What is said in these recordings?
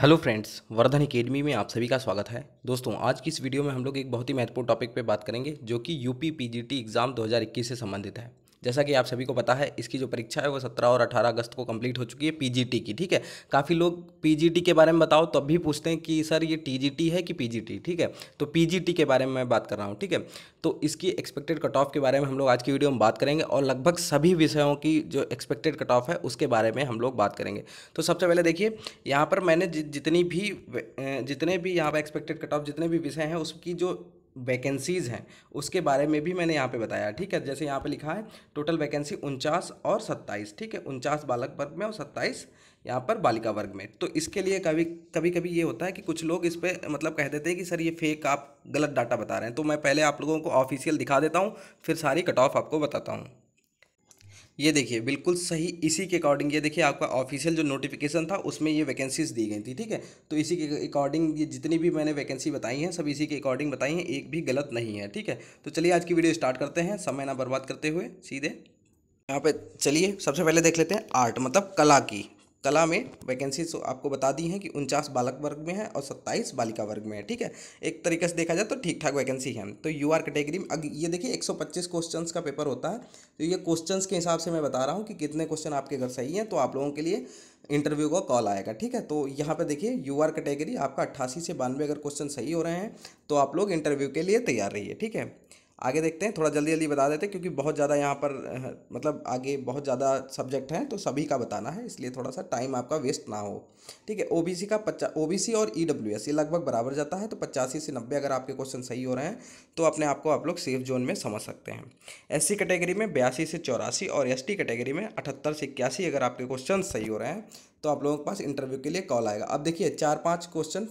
hello friends Vardhan academy में आप सभी का स्वागत है दोस्तों आज की इस वीडियो में हम लोग एक बहुत ही महत्वपूर्ण टॉपिक पे बात करेंगे जो कि यूपी पीजीटी एग्ज़ाम 2021 से संबंधित है जैसा कि आप सभी को पता है इसकी जो परीक्षा है वो सत्रह और अठारह अगस्त को कंप्लीट हो चुकी है पीजीटी की ठीक है काफ़ी लोग पीजीटी के बारे में बताओ तब भी पूछते हैं कि सर ये टीजीटी है कि पीजीटी ठीक है तो पीजीटी के बारे में मैं बात कर रहा हूँ ठीक है तो इसकी एक्सपेक्टेड कट ऑफ के बारे में हम लोग आज की वीडियो में बात करेंगे और लगभग सभी विषयों की जो एक्सपेक्टेड कट ऑफ है उसके बारे में हम लोग बात करेंगे तो सबसे पहले देखिए यहाँ पर मैंने जितनी भी जितने भी यहाँ पर एक्सपेक्टेड कट ऑफ जितने भी विषय हैं उसकी जो वैकेंसीज़ हैं उसके बारे में भी मैंने यहाँ पे बताया ठीक है जैसे यहाँ पे लिखा है टोटल वैकेंसी उनचास और सत्ताईस ठीक है उनचास बालक वर्ग में और सत्ताईस यहाँ पर बालिका वर्ग में तो इसके लिए कभी कभी कभी ये होता है कि कुछ लोग इस पर मतलब कह देते हैं कि सर ये फेक आप गलत डाटा बता रहे हैं तो मैं पहले आप लोगों को ऑफिशियल दिखा देता हूँ फिर सारी कट ऑफ आपको बताता हूँ ये देखिए बिल्कुल सही इसी के अकॉर्डिंग ये देखिए आपका ऑफिशियल जो नोटिफिकेशन था उसमें ये वैकेंसीज दी गई थी ठीक है तो इसी के अकॉर्डिंग ये जितनी भी मैंने वैकेंसी बताई हैं सब इसी के अकॉर्डिंग बताई हैं एक भी गलत नहीं है ठीक है तो चलिए आज की वीडियो स्टार्ट करते हैं समय ना बर्बाद करते हुए सीधे यहाँ पे चलिए सबसे पहले देख लेते हैं आर्ट मतलब कला की कला में वैकेंसी आपको बता दी हैं कि उनचास बालक वर्ग में है और सत्ताईस बालिका वर्ग में है ठीक है एक तरीके से देखा जाए तो ठीक ठाक वैकेंसी है तो यू आर कैटेगरी में ये देखिए 125 क्वेश्चंस का पेपर होता है तो ये क्वेश्चंस के हिसाब से मैं बता रहा हूँ कि कितने क्वेश्चन आपके घर सही हैं तो आप लोगों के लिए इंटरव्यू का कॉल आएगा ठीक है तो यहाँ पर देखिए यू आर कैटेगरी आपका अट्ठासी से बानवे अगर क्वेश्चन सही हो रहे हैं तो आप लोग इंटरव्यू के लिए तैयार रहिए ठीक है आगे देखते हैं थोड़ा जल्दी जल्दी बता देते हैं क्योंकि बहुत ज़्यादा यहाँ पर मतलब आगे बहुत ज़्यादा सब्जेक्ट हैं तो सभी का बताना है इसलिए थोड़ा सा टाइम आपका वेस्ट ना हो ठीक है ओबीसी का पचा ओबीसी और ई e ये लगभग बराबर जाता है तो पचासी से नब्बे अगर आपके क्वेश्चन सही हो रहे हैं तो अपने आप को आप लोग सेफ जोन में समझ सकते हैं एस कैटेगरी में बयासी से चौरासी और एस कैटेगरी में अठहत्तर से इक्यासी अगर आपके क्वेश्चन सही हो रहे हैं तो आप लोगों के पास इंटरव्यू के लिए कॉल आएगा अब देखिए चार पाँच क्वेश्चन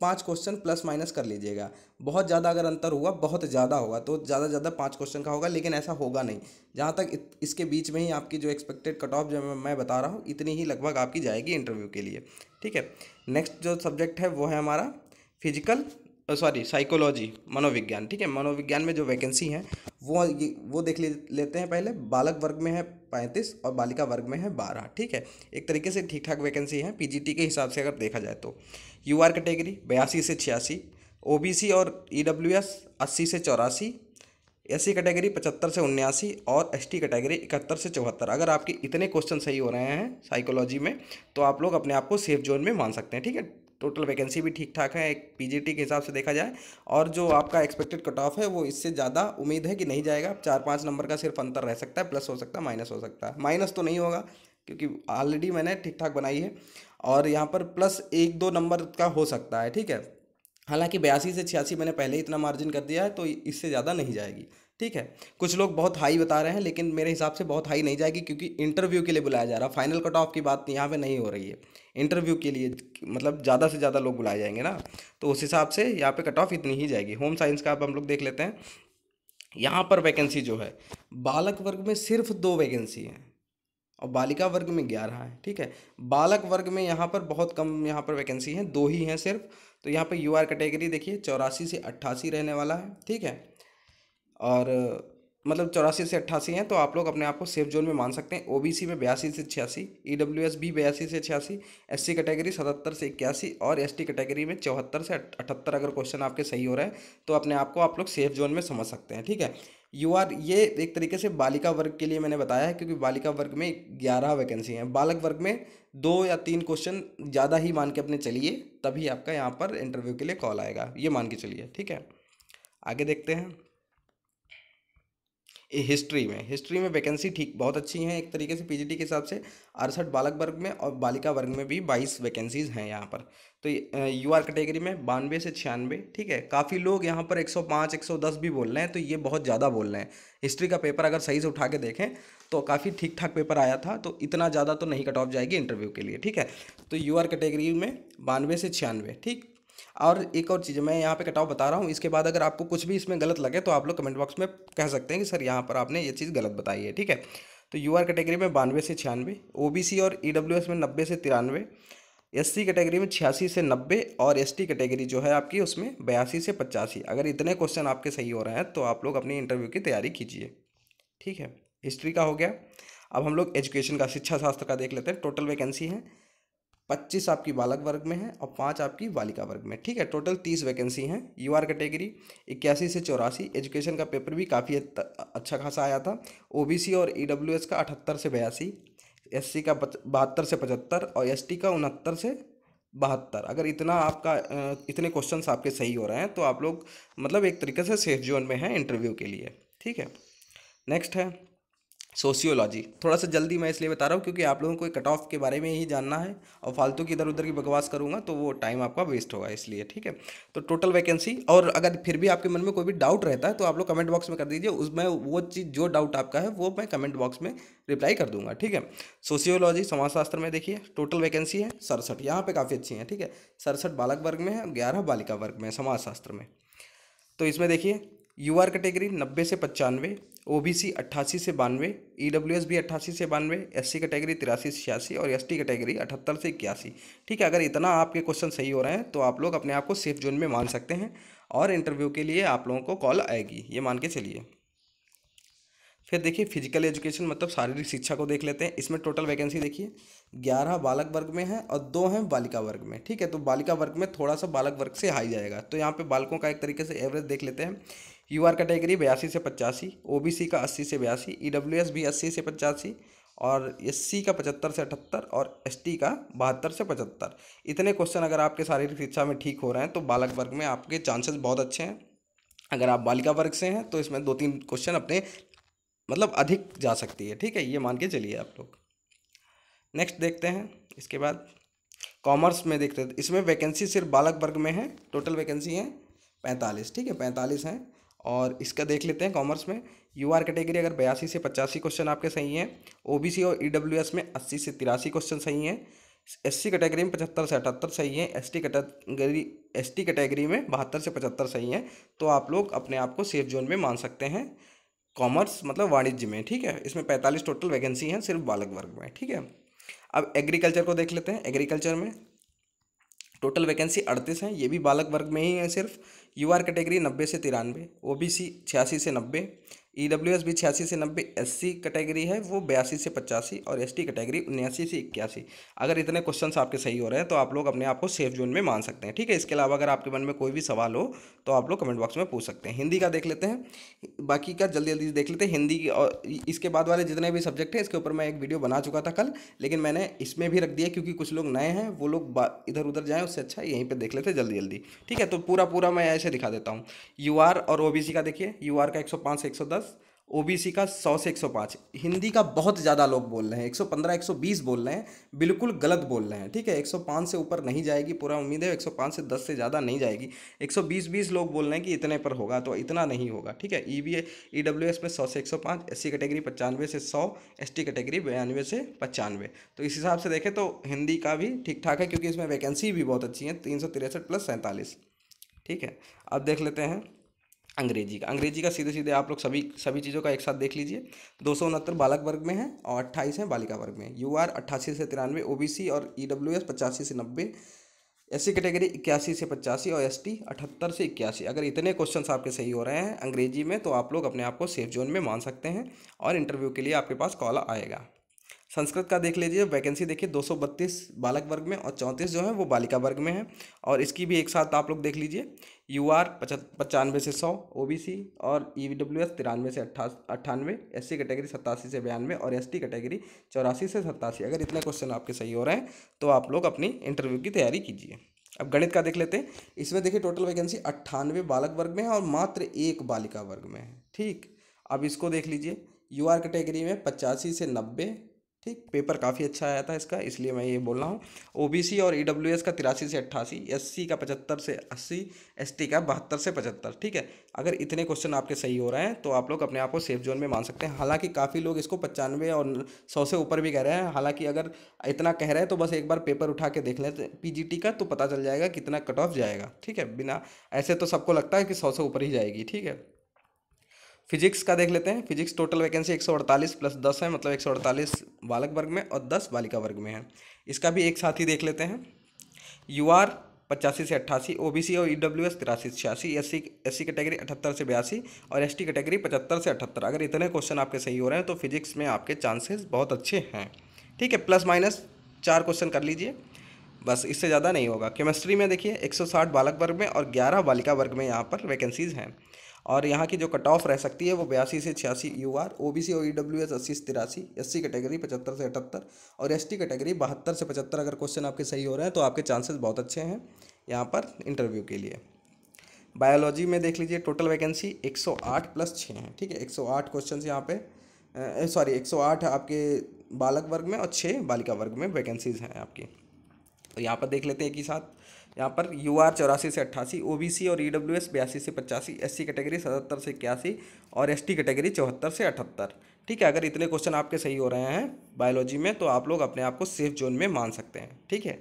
पाँच क्वेश्चन प्लस माइनस कर लीजिएगा बहुत ज़्यादा अगर अंतर हुआ बहुत ज़्यादा होगा तो ज़्यादा ज़्यादा पाँच क्वेश्चन का होगा लेकिन ऐसा होगा नहीं जहाँ तक इसके बीच में ही आपकी जो एक्सपेक्टेड कट ऑफ जो मैं बता रहा हूँ इतनी ही लगभग आपकी जाएगी इंटरव्यू के लिए ठीक है नेक्स्ट जो सब्जेक्ट है वो है हमारा फिजिकल सॉरी साइकोलॉजी मनोविज्ञान ठीक है मनोविज्ञान में जो वैकेंसी हैं वो वो देख ले, लेते हैं पहले बालक वर्ग में है पैंतीस और बालिका वर्ग में है बारह ठीक है एक तरीके से ठीक ठाक वैकेंसी है पीजीटी के हिसाब से अगर देखा जाए तो यू आर कैटेगरी बयासी से छियासी ओ बी सी और ई डब्ल्यू एस अस्सी से चौरासी एस सी कैटेगरी पचहत्तर से उन्यासी और एस टी कैटेगरी इकहत्तर से चौहत्तर अगर आपके इतने क्वेश्चन सही हो रहे हैं साइकोलॉजी में तो आप लोग अपने आप को सेफ जोन में मान सकते हैं ठीक है टोटल वैकेंसी भी ठीक ठाक है एक पीजीटी के हिसाब से देखा जाए और जो आपका एक्सपेक्टेड कट ऑफ है वो इससे ज़्यादा उम्मीद है कि नहीं जाएगा चार पाँच नंबर का सिर्फ अंतर रह सकता है प्लस हो सकता है माइनस हो सकता है माइनस तो नहीं होगा क्योंकि ऑलरेडी मैंने ठीक ठाक बनाई है और यहाँ पर प्लस एक दो नंबर का हो सकता है ठीक है हालांकि बयासी से छियासी मैंने पहले ही इतना मार्जिन कर दिया है तो इससे ज़्यादा नहीं जाएगी ठीक है कुछ लोग बहुत हाई बता रहे हैं लेकिन मेरे हिसाब से बहुत हाई नहीं जाएगी क्योंकि इंटरव्यू के लिए बुलाया जा रहा है फाइनल कट ऑफ की बात तो यहाँ पे नहीं हो रही है इंटरव्यू के लिए मतलब ज़्यादा से ज़्यादा लोग बुलाए जाएंगे ना तो उस हिसाब से यहाँ पर कट ऑफ इतनी ही जाएगी होम साइंस का अब हम लोग देख लेते हैं यहाँ पर वैकेंसी जो है बालक वर्ग में सिर्फ दो वैकेंसी हैं और बालिका वर्ग में ग्यारह है ठीक है बालक वर्ग में यहाँ पर बहुत कम यहाँ पर वैकेंसी है दो ही हैं सिर्फ तो यहाँ पर यू आर कैटेगरी देखिए चौरासी से अट्ठासी रहने वाला है ठीक है और मतलब चौरासी से अट्ठासी हैं तो आप लोग अपने आप को सेफ जोन में मान सकते हैं ओबीसी में बयासी से छियासी ई डब्ल्यू एस भी बयासी से छियासी एससी कैटेगरी सतहत्तर से इक्यासी और एसटी कैटेगरी में चौहत्तर से अठहत्तर अगर क्वेश्चन आपके सही हो रहा है तो अपने आप को आप लोग सेफ जोन में समझ सकते हैं ठीक है यू आर ये एक तरीके से बालिका वर्ग के लिए मैंने बताया है क्योंकि बालिका वर्ग में ग्यारह वैकेंसी हैं बालक वर्ग में दो या तीन क्वेश्चन ज़्यादा ही मान के अपने चलिए तभी आपका यहाँ पर इंटरव्यू के लिए कॉल आएगा ये मान के चलिए ठीक है आगे देखते हैं हिस्ट्री में हिस्ट्री में वैकेंसी ठीक बहुत अच्छी हैं एक तरीके से पीजीटी के हिसाब से अड़सठ बालक वर्ग में और बालिका वर्ग में भी बाईस वैकेंसीज़ हैं यहाँ पर तो यूआर कैटेगरी में बानवे से छियानवे ठीक है काफ़ी लोग यहाँ पर 105 110 भी बोल रहे हैं तो ये बहुत ज़्यादा बोल रहे हैं हिस्ट्री का पेपर अगर सही से उठा के देखें तो काफ़ी ठीक ठाक पेपर आया था तो इतना ज़्यादा तो नहीं कट ऑफ जाएगी इंटरव्यू के लिए ठीक है तो आर कैटेगरी में बानवे से छियानवे ठीक और एक और चीज़ मैं यहाँ पे कटाव बता रहा हूँ इसके बाद अगर आपको कुछ भी इसमें गलत लगे तो आप लोग कमेंट बॉक्स में कह सकते हैं कि सर यहाँ पर आपने ये चीज़ गलत बताई है ठीक है तो यू कैटेगरी में बानवे से छियानवे ओ और ई e में नब्बे से तिरानवे एस कैटेगरी में छियासी से नब्बे और एस कैटेगरी जो है आपकी उसमें बयासी से पचासी अगर इतने क्वेश्चन आपके सही हो रहे हैं तो आप लोग अपनी इंटरव्यू की तैयारी कीजिए ठीक है हिस्ट्री का हो गया अब हम लोग एजुकेशन का शिक्षा शास्त्र का देख लेते हैं टोटल वैकेंसी है पच्चीस आपकी बालक वर्ग में है और पाँच आपकी बालिका वर्ग में ठीक है टोटल तीस वैकेंसी हैं यू आर कैटेगरी इक्यासी से चौरासी एजुकेशन का पेपर भी काफ़ी अच्छा खासा आया था ओबीसी और ईडब्ल्यू e एस का अठहत्तर से बयासी एससी का बहत्तर से पचहत्तर और एसटी का उनहत्तर से बहत्तर अगर इतना आपका इतने क्वेश्चन आपके सही हो रहे हैं तो आप लोग मतलब एक तरीके से सेफ जोन में हैं इंटरव्यू के लिए ठीक है नेक्स्ट है सोशियोलॉजी थोड़ा सा जल्दी मैं इसलिए बता रहा हूँ क्योंकि आप लोगों को कट ऑफ के बारे में ही जानना है और फालतू की इधर उधर की बकवास करूँगा तो वो टाइम आपका वेस्ट होगा इसलिए ठीक है तो टोटल वैकेंसी और अगर फिर भी आपके मन में कोई भी डाउट रहता है तो आप लोग कमेंट बॉक्स में कर दीजिए उसमें वो चीज़ जो डाउट आपका है वो मैं कमेंट बॉक्स में रिप्लाई कर दूंगा ठीक है सोशियोलॉजी समाजशास्त्र में देखिए टोटल वैकेंसी है सड़सठ यहाँ पर काफ़ी अच्छी हैं ठीक है सड़सठ बालक वर्ग में है ग्यारह बालिका वर्ग में समाजशास्त्र में तो इसमें देखिए यू आर कैटेगरी नब्बे से पचानवे ओबीसी अट्ठासी से बानवे ईडब्ल्यूएस e भी अट्ठासी से बानवे एससी कैटेगरी तिरासी से छियासी और एसटी कैटेगरी अठहत्तर से इक्यासी ठीक है अगर इतना आपके क्वेश्चन सही हो रहे हैं तो आप लोग अपने आप को सेफ जोन में मान सकते हैं और इंटरव्यू के लिए आप लोगों को कॉल आएगी ये मान के चलिए फिर देखिए फिजिकल एजुकेशन मतलब शारीरिक शिक्षा को देख लेते हैं इसमें टोटल वैकेंसी देखिए ग्यारह बालक वर्ग में है और दो हैं बालिका वर्ग में ठीक है तो बालिका वर्ग में थोड़ा सा बालक वर्ग से हाई जाएगा तो यहाँ पे बालकों का एक तरीके से एवरेज देख लेते हैं यू आर कैटेगरी बयासी से पचासी ओ बी सी का अस्सी से बयासी ई डब्ल्यू एस भी अस्सी से पचासी और एस सी का पचहत्तर से अठहत्तर और एस टी का बहत्तर से पचहत्तर इतने क्वेश्चन अगर आपके शारीरिक शिक्षा में ठीक हो रहे हैं तो बालक वर्ग में आपके चांसेस बहुत अच्छे हैं अगर आप बालिका वर्ग से हैं तो इसमें दो तीन क्वेश्चन अपने मतलब अधिक जा सकती है ठीक है ये मान के चलिए आप लोग नेक्स्ट देखते हैं इसके बाद कॉमर्स में देखते हैं इसमें वैकेंसी सिर्फ बालक वर्ग में है टोटल वैकेंसी है पैंतालीस ठीक है पैंतालीस हैं और इसका देख लेते हैं कॉमर्स में यू आर कैटेगरी अगर बयासी से पचासी क्वेश्चन आपके सही हैं ओबीसी और एस e में अस्सी से तिरासी क्वेश्चन सही हैं एससी कैटेगरी में पचहत्तर से अठहत्तर सही हैं एसटी कैटेगरी एसटी कैटेगरी में बहत्तर से पचहत्तर सही हैं तो आप लोग अपने आप को सेफ जोन में मान सकते हैं कॉमर्स मतलब वाणिज्य में ठीक है इसमें पैंतालीस टोटल वैकेंसी हैं सिर्फ बालक वर्ग में ठीक है अब एग्रीकल्चर को देख लेते हैं एग्रीकल्चर में टोटल वैकेंसी अड़तीस हैं ये भी बालक वर्ग में ही है सिर्फ यू आर कैटेगरी नब्बे से तिरानवे ओ बी सी छियासी से नब्बे ई डब्ल्यू एस भी छियासी से नब्बे एस सी कैटेगरी है वो बयासी से पचासी और एस टी कैटेगरी उन्यासी से इक्यासी अगर इतने क्वेश्चन आपके सही हो रहे हैं तो आप लोग अपने आप को सेफ जोन में मान सकते हैं ठीक है इसके अलावा अगर आपके मन में कोई भी सवाल हो तो आप लोग कमेंट बॉक्स में पूछ सकते हैं हिंदी का देख लेते हैं बाकी का जल्दी जल्दी देख लेते हैं हिंदी और इसके बाद वाले जितने भी सब्जेक्ट हैं इसके ऊपर मैं एक वीडियो बना चुका था कल लेकिन मैंने इसमें भी रख दिया क्योंकि कुछ लोग नए हैं वो लोग इधर उधर जाएँ उससे अच्छा यहीं पर देख लेते हैं जल्दी जल्दी ठीक है तो पूरा पूरा मैं ऐसे दिखा देता हूँ यू और ओ का देखिए यू का एक सौ पाँच से एक सौ दस ओबीसी का 100 से 105 हिंदी का बहुत ज़्यादा लोग बोल रहे हैं 115 120 बोल रहे हैं बिल्कुल गलत बोल रहे हैं ठीक है 105 से ऊपर नहीं जाएगी पूरा उम्मीद है 105 से 10 से ज़्यादा नहीं जाएगी 120 20 लोग बोल रहे हैं कि इतने पर होगा तो इतना नहीं होगा ठीक है E B E W S में सौ से एक सौ पाँच एस सी कैटेगरी पचानवे से सौ एस टी कैटेगरी बयानवे से पचानवे तो इस हिसाब से देखें तो हिंदी का भी ठीक ठाक है क्योंकि इसमें वैकेंसी भी बहुत अच्छी है तीन सौ तिरसठ प्लस सैंतालीस ठीक है अब देख लेते हैं अंग्रेजी का अंग्रेजी का सीधे सीधे आप लोग सभी सभी चीज़ों का एक साथ देख लीजिए दो सौ उनहत्तर बालक वर्ग में है और अट्ठाईस है बालिका वर्ग में यू आर अट्ठासी से तिरानवे ओ बी सी और ई डब्ल्यू एस पचासी से नब्बे एस सी कैटेगरी इक्यासी से पचासी और एस टी अठहत्तर से इक्यासी अगर इतने क्वेश्चन आपके सही हो रहे हैं अंग्रेजी में तो आप लोग अपने आप को सेफ जोन में मान सकते हैं और इंटरव्यू के लिए आपके पास कॉल आएगा संस्कृत का देख लीजिए वैकेंसी देखिए 232 बालक वर्ग में और चौंतीस जो है वो बालिका वर्ग में है और इसकी भी एक साथ आप लोग देख लीजिए यू आर पचानवे से सौ ओ बी सी और ई वी डब्ल्यू एस तिरानवे से अट्ठा अट्ठानवे एस सी कैटेगरी सत्तासी से बयानवे और एस टी कैटेगरी चौरासी से सत्तासी अगर इतने क्वेश्चन आपके सही हो रहे हैं तो आप लोग अपनी इंटरव्यू की तैयारी कीजिए अब गणित का देख लेते हैं इसमें देखिए टोटल वैकेंसी अट्ठानवे बालक वर्ग में है और मात्र एक बालिका वर्ग में है ठीक अब इसको देख लीजिए यू आर कैटेगरी में पचासी से नब्बे ठीक पेपर काफ़ी अच्छा आया था इसका इसलिए मैं ये बोल रहा हूँ ओबीसी और ईडब्ल्यूएस e का तिरासी से अट्ठासी एससी का पचहत्तर से अस्सी एसटी का बहत्तर से पचहत्तर ठीक है अगर इतने क्वेश्चन आपके सही हो रहे हैं तो आप लोग अपने आप को सेफ जोन में मान सकते हैं हालांकि काफ़ी लोग इसको पचानवे और सौ से ऊपर भी कह रहे हैं हालांकि अगर इतना कह रहे हैं तो बस एक बार पेपर उठा के देख लें पी का तो पता चल जाएगा कितना कट ऑफ जाएगा ठीक है बिना ऐसे तो सबको लगता है कि सौ से ऊपर ही जाएगी ठीक है फिजिक्स का देख लेते हैं फिजिक्स टोटल वैकेंसी 148 प्लस 10 है मतलब 148 बालक वर्ग में और 10 बालिका वर्ग में है इसका भी एक साथ ही देख लेते हैं यू आर पचासी से अट्ठासी ओ बी सी और ई डब्ल्यू एस तिरासी से छियासी S C S C category अठहत्तर से बयासी और एस टी कैटेगरी पचहत्तर से अठहत्तर अगर इतने क्वेश्चन आपके सही हो रहे हैं तो फिजिक्स में आपके चांसेस बहुत अच्छे हैं ठीक है प्लस माइनस चार क्वेश्चन कर लीजिए बस इससे ज़्यादा नहीं होगा केमिस्ट्री में देखिए 160 बालक वर्ग में और 11 बालिका वर्ग में यहाँ पर वैकेंसीज़ हैं और यहाँ की जो कट ऑफ रह सकती है वो बयासी से छियासी U R O B C और ई डब्ल्यू एस अस्सी से तिरासी एस सी कैटेगरी पचहत्तर से अठहत्तर और एस टी कैटेगरी बहत्तर से पचहत्तर अगर क्वेश्चन आपके सही हो रहे हैं तो आपके चांसेस बहुत अच्छे हैं यहाँ पर इंटरव्यू के लिए बायोलॉजी में देख लीजिए टोटल वैकेंसी 108 प्लस छः हैं ठीक है 108 क्वेश्चन यहाँ पे सॉरी 108 आपके बालक वर्ग में और छः बालिका वर्ग में वैकेंसीज हैं आपकी तो यहाँ पर देख लेते हैं एक ही साथ यहाँ पर यू आर चौरासी से अट्ठासी ओ बी सी और ई डब्ल्यू एस बयासी से पचासी एस सी कैटेगरी सतहत्तर से इक्यासी और एस टी कैटेगरी चौहत्तर से अठहत्तर ठीक है अगर इतने क्वेश्चन आपके सही हो रहे हैं बायोलॉजी में तो आप लोग अपने आप को सेफ जोन में मान सकते हैं ठीक है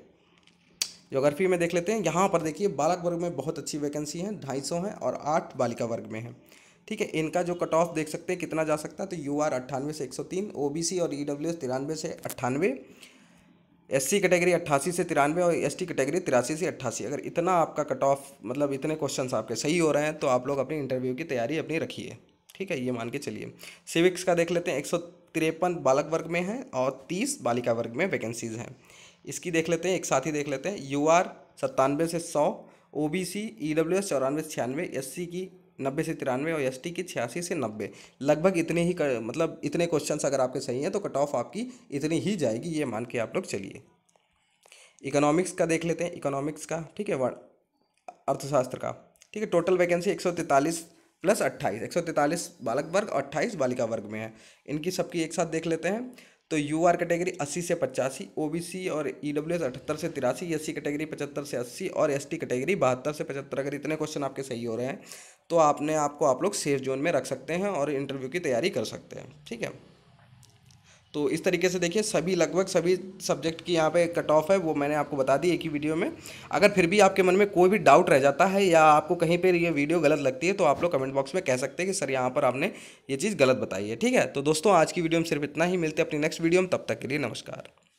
जोग्राफी में देख लेते हैं यहाँ पर देखिए बालक वर्ग में बहुत अच्छी वैकेंसी है ढाई सौ है और आठ बालिका वर्ग में है ठीक है इनका जो कट ऑफ देख सकते हैं कितना जा सकता है तो यू आर अट्ठानवे से एक सौ तीन ओ बी सी और ई डब्ल्यू एस तिरानवे से अट्ठानवे एससी कैटेगरी अट्ठासी से तिरानवे और एसटी कैटेगरी तिरासी से अट्ठासी अगर इतना आपका कट ऑफ मतलब इतने क्वेश्चन आपके सही हो रहे हैं तो आप लोग अपनी इंटरव्यू की तैयारी अपनी रखिए ठीक है ये मान के चलिए सिविक्स का देख लेते हैं एक सौ तिरपन बालक वर्ग में है और तीस बालिका वर्ग में वैकेंसीज हैं इसकी देख लेते हैं एक साथ ही देख लेते हैं यू आर सत्तानवे से सौ O B C E W S चौरानवे छियानवे एस सी की नब्बे से तिरानवे और एस की छियासी से नब्बे लगभग इतने ही कर, मतलब इतने क्वेश्चन अगर आपके सही हैं तो कट ऑफ आपकी इतनी ही जाएगी ये मान के आप लोग चलिए इकोनॉमिक्स का देख लेते हैं इकोनॉमिक्स का ठीक है वर्ण अर्थशास्त्र का ठीक है टोटल वैकेंसी एक सौ तैंतालीस प्लस अट्ठाईस एक सौ तैंतालीस बालक वर्ग और अट्ठाईस बालिका वर्ग में है इनकी सबकी एक साथ देख लेते हैं तो यू आर कैटेगरी अस्सी से पचासी ओ बी सी और ई डब्ल्यू एस अठहत्तर से तिरासी एस सी कैटेगरी पचहत्तर से अस्सी और एस टी कैटेगरी बहत्तर से पचहत्तर अगर इतने क्वेश्चन आपके सही हो रहे हैं तो आपने आपको आप लोग सेफ जोन में रख सकते हैं और इंटरव्यू की तैयारी कर सकते हैं ठीक है तो इस तरीके से देखिए सभी लगभग सभी सब्जेक्ट की यहाँ पे कट ऑफ है वो मैंने आपको बता दी एक ही वीडियो में अगर फिर भी आपके मन में कोई भी डाउट रह जाता है या आपको कहीं पर ये वीडियो गलत लगती है तो आप लोग कमेंट बॉक्स में कह सकते हैं कि सर यहाँ पर आपने ये चीज़ गलत बताई है ठीक है तो दोस्तों आज की वीडियो में सिर्फ इतना ही मिलते अपनी नेक्स्ट वीडियो में तब तक के लिए नमस्कार